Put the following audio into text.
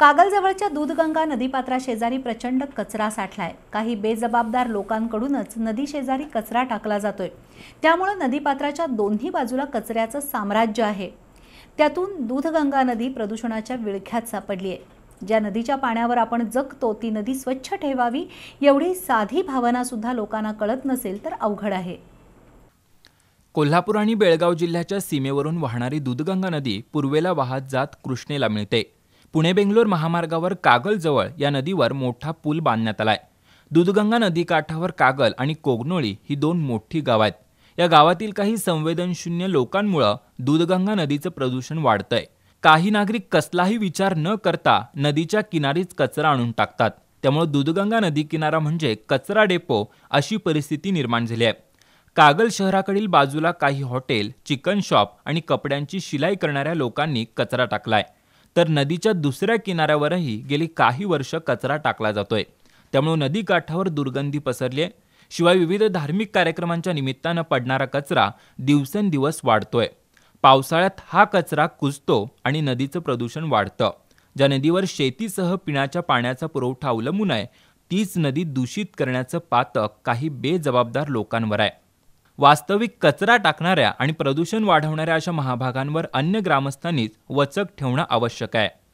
कागलजवळच्या दूधगंगा नदीपात्रा शेजारी प्रचंड कचरा साठलाय काही बेजबाबदार लोकांकडूनच नदी शेजारी कचरा टाकला जातोय त्यामुळे नदीपात्राच्या दोन्ही बाजूला कचऱ्याचं साम्राज्य आहे त्यातून दूधगंगा नदी प्रदूषणाच्या विळख्यात सापडली आहे ज्या नदीच्या पाण्यावर आपण जगतो ती नदी स्वच्छ ठेवावी एवढी साधी भावना सुद्धा लोकांना कळत नसेल तर अवघड आहे कोल्हापूर आणि बेळगाव जिल्ह्याच्या सीमेवरून वाहणारी दूधगंगा नदी पूर्वेला वाहत जात कृष्णेला मिळते पुणे बेंगलोर महामार्गावर कागलजवळ या नदीवर मोठा पूल बांधण्यात आला आहे दूधगंगा नदीकाठावर कागल आणि कोगनोळी ही दोन मोठी गावं आहेत या गावातील काही संवेदनशून्य लोकांमुळं दूधगंगा नदीचं प्रदूषण वाढतंय काही नागरिक कसलाही विचार न करता नदीच्या किनारीच कचरा आणून टाकतात त्यामुळे दूधगंगा नदी किनारा म्हणजे कचरा डेपो अशी परिस्थिती निर्माण झाली आहे कागल शहराकडील बाजूला काही हॉटेल चिकन शॉप आणि कपड्यांची शिलाई करणाऱ्या लोकांनी कचरा टाकलाय तर नदीच्या दुसऱ्या किनाऱ्यावरही गेली काही वर्ष कचरा टाकला जातोय त्यामुळे नदीकाठावर दुर्गंधी पसरली आहे शिवाय विविध धार्मिक कार्यक्रमांच्या निमित्तानं पडणारा कचरा दिवसेंदिवस वाढतोय पावसाळ्यात हा कचरा कुजतो आणि नदीचं प्रदूषण वाढतं ज्या नदीवर शेतीसह पिण्याच्या पाण्याचा पुरवठा अवलंबून आहे तीच नदी दूषित करण्याचं पातक काही बेजबाबदार लोकांवर आहे वास्तविक कचरा टाकणाऱ्या आणि प्रदूषण वाढवणाऱ्या अशा महाभागांवर अन्य ग्रामस्थांनीच वचक ठेवणं आवश्यक आहे